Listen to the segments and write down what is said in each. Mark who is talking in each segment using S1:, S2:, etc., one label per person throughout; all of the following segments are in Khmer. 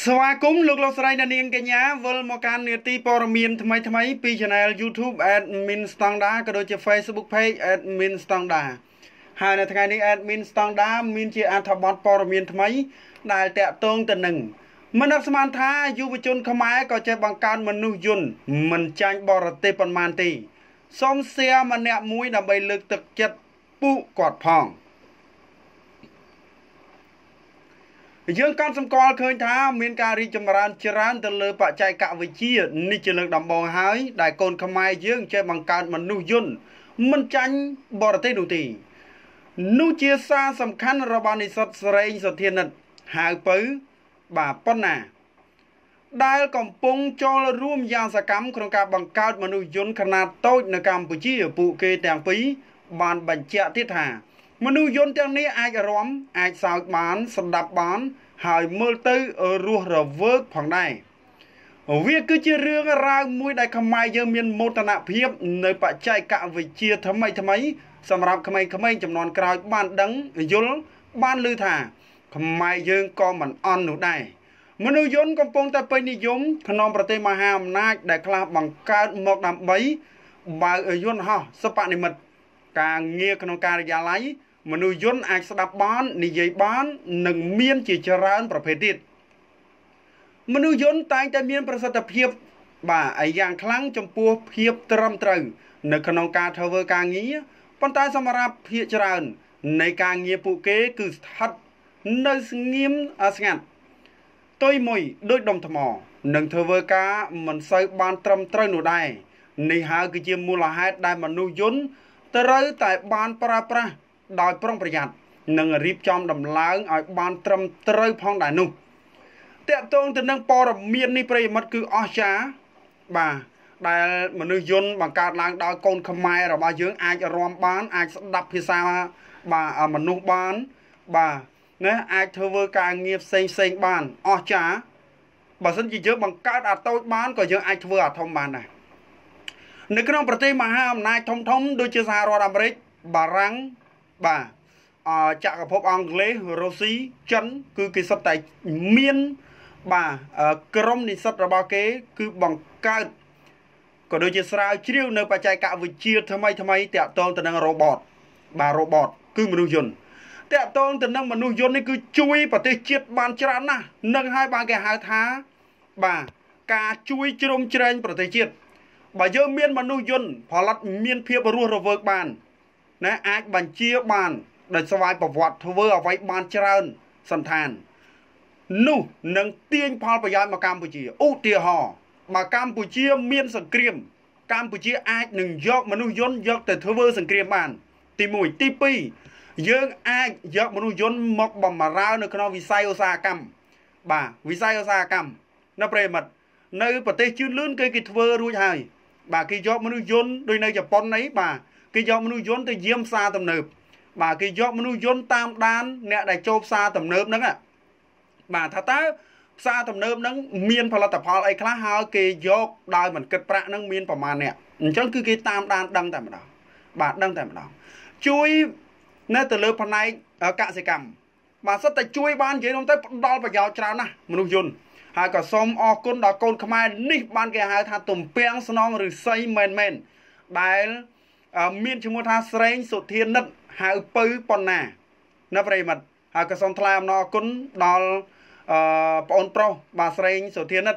S1: ស្វាគមន៍លោកលោកស្រីអ្នកនាងកញ្ញាវិលមកកាន់នាទីព័ត៌មានថ្មីថ្មីពី Channel YouTube Admin Standard ក៏ដូចជា Facebook Page Admin Standard ហើយនៅថ្ងៃនេះ Admin Standard មានជាអត្ថបទព័ត៌មានថ្មីដែលតាក់ទងទៅនឹងមិនអបស្មានថាយុវជនខ្មែរក៏ចេះបង្កើនមនុស្សយន្តមិនចាញ់បរទេសប៉ុន្មានទេសូម share ម្នាក់មួយដើម្បីលើកទឹកចិត្តពួកគាត់ផង។យើងកាន់សម្គាល់ឃើញថាមានការរីកចម្រើន ច្រើនទៅលើបច្ចេកវិទ្យានេះជាលើកដំបូងហើយ ដែលកូនខ្មែរយើងចេះបង្កើតមនុស្សយន្តមិនចាញ់បរទេសនោះទេនោះជាសារសំខាន់របស់និស្សិតសរេងសុធានិតហៅពៅបាទប៉ុណ្ណាដែលកំពុងចូលរួមយ៉ាងសកម្មក្នុងការបង្កើត មនុស្សយន្តខ្នាតតូចនៅកម្ពុជាពួកគេទាំងពីរបានបញ្ជាក់ទៀតថាមនុស្សយន្តទាំងនេះអាចរំអាចសើចបានស្ដាប់បានហើយមើលទៅរស់រវើកផងដែរវាគឺជារឿងរ៉ាវមួយដែលខ្មែរយើងមានមោទនភាពនៅបច្ចេកវិទ្យាថ្មីថ្មីសម្រាប់ក្មេងៗចំនួនក្រោយបានដឹងយល់បានឮថាខ្មែរយើងក៏មិនអន់នោះដែរមនុស្សយន្តកំពុងតែពេញនិយមក្នុងប្រទេសមហាអំណាចដែលខ្លះបង្កើតមកដើម្បី បើកយន្តហោះសិប្បនិមិត្តការងារក្នុងការិយាល័យមនុស្សយន្តអាចស្ដាប់បាននិយាយបាន និងមានជាច្រើនប្រភេទទៀតមនុស្សយន្តតែងតែមានប្រសិទ្ធភាព បាទហើយយ៉ាងខ្លាំងចំពោះភាពត្រឹមត្រូវ នៅក្នុងការធ្វើការងារប៉ុន្តែសម្រាប់ភាគច្រើន នៃការងារពួកគេគឺស្ថិតនៅស្ងៀមស្ងាត់ទុយមួយដូចដុំថ្មនឹងធ្វើការមិនសូវបានត្រឹមត្រូវនោះដែរនេះហើយគឺជាមូលហេតុដែលមនុស្សយន្តត្រូវតែបានប្រើប្រាស់ដោយប្រុងប្រយ័ត្ននិងរៀបចំដំឡើងឲ្យបានត្រឹមត្រូវផងដែរនោះតកតងទៅនឹងព័ត៌មាននេះប្រិយមិត្តគឺអស្ចារ្យបាទដែលមនុស្សយន្តបង្កើតឡើងដោយកូនខ្មែររបស់យើងអាចរាំបានអាចស្ដាប់ភាសាបាទមនុស្សបានបាទណាអាចធ្វើការងារផ្សេងផ្សេងបានអស្ចារ្យបើសិនជាយើងបង្កើតអាតូចបានក៏យើងអាចធ្វើអាធំបានដែរនៅក្នុងប្រទេសមហាអំណាចធំធំដូចជាសហរដ្ឋអាមេរិកបារាំងបាទអចក្រភពអង់គ្លេសរុស្ស៊ីចិនគឺគេសុទ្ធតែមានបាទក្រមនិស្សិតរបស់គេ គឺបង្កើតក៏ដូចជាស្រាវជ្រាវ នៅ បច្ចេកវិទ្យាថ្មីថ្មីតាក់ទងទៅនឹងរ៉ូបតបាទរ៉ូបតគឺមនុស្សយន្តតាក់ទងទៅនឹងមនុស្សយន្តនេះគឺជួយប្រទេសជាតិបានច្រើនណាស់នឹងហើយបានគេហៅថាបាទការជួយជ្រោមជ្រែងប្រទេសជាតិបើយើងមានមនុស្សយន្តផលិតមានភាព រស់រវើកបានណាអាចបញ្ជាបានដោយស្វ័យប្រវត្តិធ្វើអ្វីបានច្រើនសន្តាននោះនឹងទាញផលប្រយោជន៍មកកម្ពុជាឧទាហរណ៍បើកម្ពុជាមានសង្គ្រាម កម្ពុជាអាចនឹងយកមនុស្សយន្តយកទៅធ្វើសង្គ្រាមបាន ទី1ទី2យើងអាចយកមនុស្សយន្តមកបំរើ នៅក្នុងវិស័យឧស្សាហកម្មបាទវិស័យឧស្សាហកម្មនៅប្រេមិត្តនៅប្រទេសជឿនលឿនគេគេធ្វើរួចហើយបាទគេយកមនុស្សយន្តដូចនៅជប៉ុនអីបាទគេយកមនុស្សយន្តទៅយាមផ្សារទំនើប បាទគេយកមនុស្សយន្តតាមដានអ្នកដែលចូលផ្សារទំនើបហ្នឹងបាទថាតើផ្សារទំនើបហ្នឹង មានផលិតផលអីខ្លះហើយគេយកដោយមិនគិតប្រាក់ហ្នឹងមានប្រមាណអ្នកអញ្ចឹងគឺគេតាមដានដឹងតែម្ដងបាទដឹងតែម្ដងជួយនៅទៅលើផ្នែកកសិកម្មបាទសិតតែជួយបាននិយាយនោះទៅផ្ដល់ប្រយោជន៍ច្រើនណាស់មនុស្សយន្តហើយក៏សូមអរគុណដល់កូនខ្មែរនេះបានគេហៅថាទំពាំងស្នងឫស្សីមែនមែនដែលមានឈ្មោះថាស្រេងសុធានិត ហៅពៅប៉ុណ្ណាណាប្រិមិត្តហើយក៏សូមថ្លែងអំណរគុណដល់អឺប្អូនប្រុសបាទស្រេងសុធានិត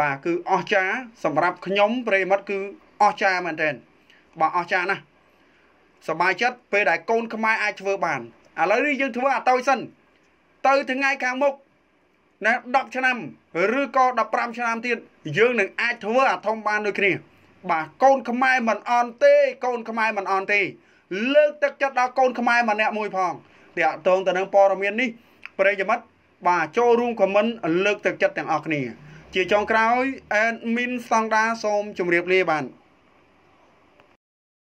S1: បាទគឺអស្ចារសម្រាប់ខ្ញុំប្រិមិត្តគឺអស្ចារមែនទែនបាទអស្ចារណាស់សบายចិត្តពេលដែលកូនខ្មែរអាចធ្វើបានឥឡូវនេះយើងធ្វើអាតូចសិនទៅថ្ងៃខាងមុខណា10ឆ្នាំឬក៏15ឆ្នាំទៀតយើងនឹងអាចធ្វើអាធំបានដូចគ្នាបាទកូនខ្មែរមិនអន់ទេកូនខ្មែរមិនអន់ទេលើកទឹកចិត្តដល់កូនខ្មែរម្នាក់មួយផងតាក់ទងទៅនឹងព័ត៌មាននេះប្រិយមិត្តបាទចូលរួមខមមិន លើកទឹកចិត្តទាំងអស់គ្នា ជាចុងក្រោយ admin ស្តង់ដាសូមជម្រាបលាបាទ